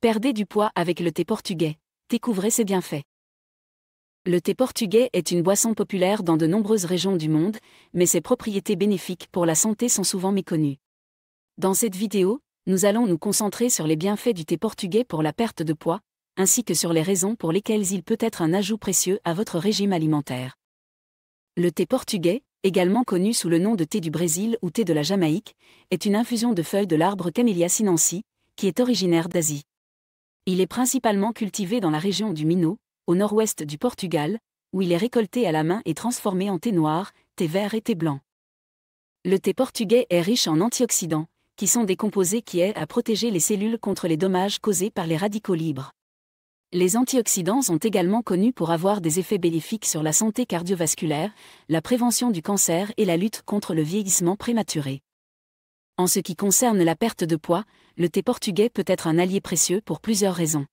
Perdez du poids avec le thé portugais. Découvrez ses bienfaits. Le thé portugais est une boisson populaire dans de nombreuses régions du monde, mais ses propriétés bénéfiques pour la santé sont souvent méconnues. Dans cette vidéo, nous allons nous concentrer sur les bienfaits du thé portugais pour la perte de poids, ainsi que sur les raisons pour lesquelles il peut être un ajout précieux à votre régime alimentaire. Le thé portugais, également connu sous le nom de thé du Brésil ou thé de la Jamaïque, est une infusion de feuilles de l'arbre Camellia sinensis, qui est originaire d'Asie. Il est principalement cultivé dans la région du Minho, au nord-ouest du Portugal, où il est récolté à la main et transformé en thé noir, thé vert et thé blanc. Le thé portugais est riche en antioxydants, qui sont des composés qui aident à protéger les cellules contre les dommages causés par les radicaux libres. Les antioxydants sont également connus pour avoir des effets bénéfiques sur la santé cardiovasculaire, la prévention du cancer et la lutte contre le vieillissement prématuré. En ce qui concerne la perte de poids, le thé portugais peut être un allié précieux pour plusieurs raisons.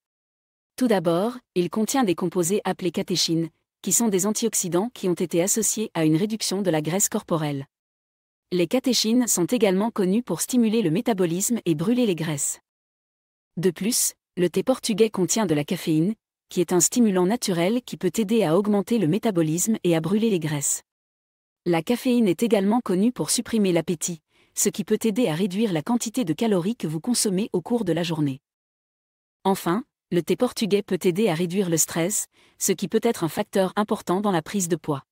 Tout d'abord, il contient des composés appelés catéchines, qui sont des antioxydants qui ont été associés à une réduction de la graisse corporelle. Les catéchines sont également connues pour stimuler le métabolisme et brûler les graisses. De plus, le thé portugais contient de la caféine, qui est un stimulant naturel qui peut aider à augmenter le métabolisme et à brûler les graisses. La caféine est également connue pour supprimer l'appétit, ce qui peut aider à réduire la quantité de calories que vous consommez au cours de la journée. Enfin, le thé portugais peut aider à réduire le stress, ce qui peut être un facteur important dans la prise de poids.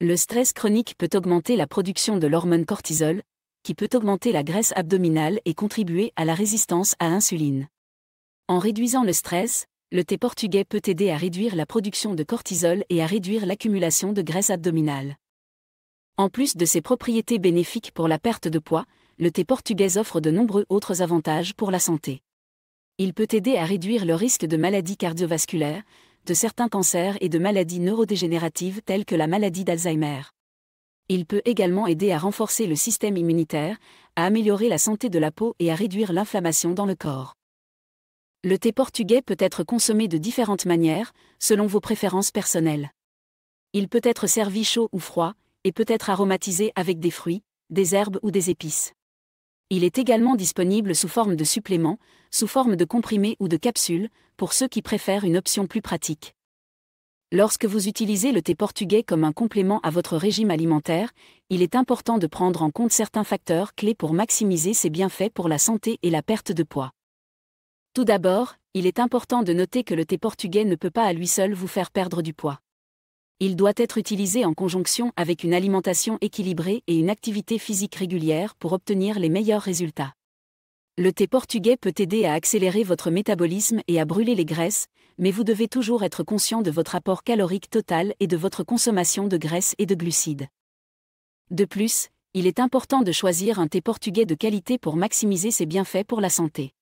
Le stress chronique peut augmenter la production de l'hormone cortisol, qui peut augmenter la graisse abdominale et contribuer à la résistance à l'insuline. En réduisant le stress, le thé portugais peut aider à réduire la production de cortisol et à réduire l'accumulation de graisse abdominale. En plus de ses propriétés bénéfiques pour la perte de poids, le thé portugais offre de nombreux autres avantages pour la santé. Il peut aider à réduire le risque de maladies cardiovasculaires, de certains cancers et de maladies neurodégénératives telles que la maladie d'Alzheimer. Il peut également aider à renforcer le système immunitaire, à améliorer la santé de la peau et à réduire l'inflammation dans le corps. Le thé portugais peut être consommé de différentes manières, selon vos préférences personnelles. Il peut être servi chaud ou froid, et peut être aromatisé avec des fruits, des herbes ou des épices. Il est également disponible sous forme de supplément, sous forme de comprimés ou de capsules, pour ceux qui préfèrent une option plus pratique. Lorsque vous utilisez le thé portugais comme un complément à votre régime alimentaire, il est important de prendre en compte certains facteurs clés pour maximiser ses bienfaits pour la santé et la perte de poids. Tout d'abord, il est important de noter que le thé portugais ne peut pas à lui seul vous faire perdre du poids il doit être utilisé en conjonction avec une alimentation équilibrée et une activité physique régulière pour obtenir les meilleurs résultats. Le thé portugais peut aider à accélérer votre métabolisme et à brûler les graisses, mais vous devez toujours être conscient de votre apport calorique total et de votre consommation de graisses et de glucides. De plus, il est important de choisir un thé portugais de qualité pour maximiser ses bienfaits pour la santé.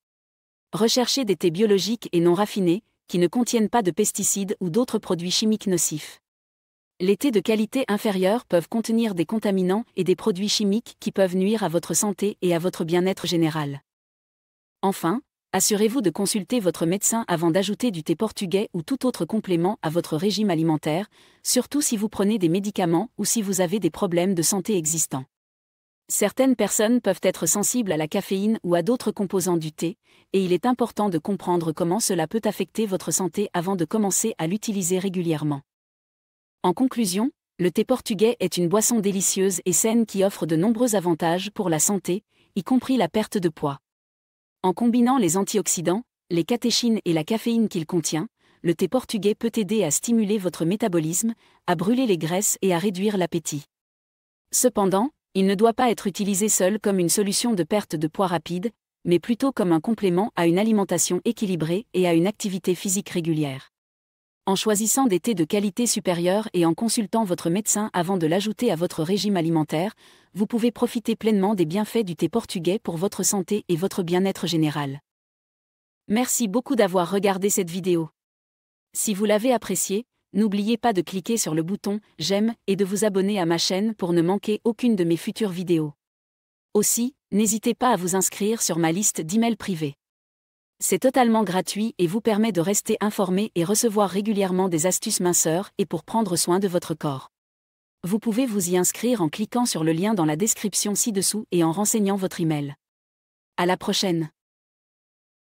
Recherchez des thés biologiques et non raffinés, qui ne contiennent pas de pesticides ou d'autres produits chimiques nocifs. Les thés de qualité inférieure peuvent contenir des contaminants et des produits chimiques qui peuvent nuire à votre santé et à votre bien-être général. Enfin, assurez-vous de consulter votre médecin avant d'ajouter du thé portugais ou tout autre complément à votre régime alimentaire, surtout si vous prenez des médicaments ou si vous avez des problèmes de santé existants. Certaines personnes peuvent être sensibles à la caféine ou à d'autres composants du thé, et il est important de comprendre comment cela peut affecter votre santé avant de commencer à l'utiliser régulièrement. En conclusion, le thé portugais est une boisson délicieuse et saine qui offre de nombreux avantages pour la santé, y compris la perte de poids. En combinant les antioxydants, les catéchines et la caféine qu'il contient, le thé portugais peut aider à stimuler votre métabolisme, à brûler les graisses et à réduire l'appétit. Cependant, il ne doit pas être utilisé seul comme une solution de perte de poids rapide, mais plutôt comme un complément à une alimentation équilibrée et à une activité physique régulière en choisissant des thés de qualité supérieure et en consultant votre médecin avant de l'ajouter à votre régime alimentaire, vous pouvez profiter pleinement des bienfaits du thé portugais pour votre santé et votre bien-être général. Merci beaucoup d'avoir regardé cette vidéo. Si vous l'avez appréciée, n'oubliez pas de cliquer sur le bouton J'aime et de vous abonner à ma chaîne pour ne manquer aucune de mes futures vidéos. Aussi, n'hésitez pas à vous inscrire sur ma liste d'emails privés. C'est totalement gratuit et vous permet de rester informé et recevoir régulièrement des astuces minceurs et pour prendre soin de votre corps. Vous pouvez vous y inscrire en cliquant sur le lien dans la description ci-dessous et en renseignant votre email. À la prochaine!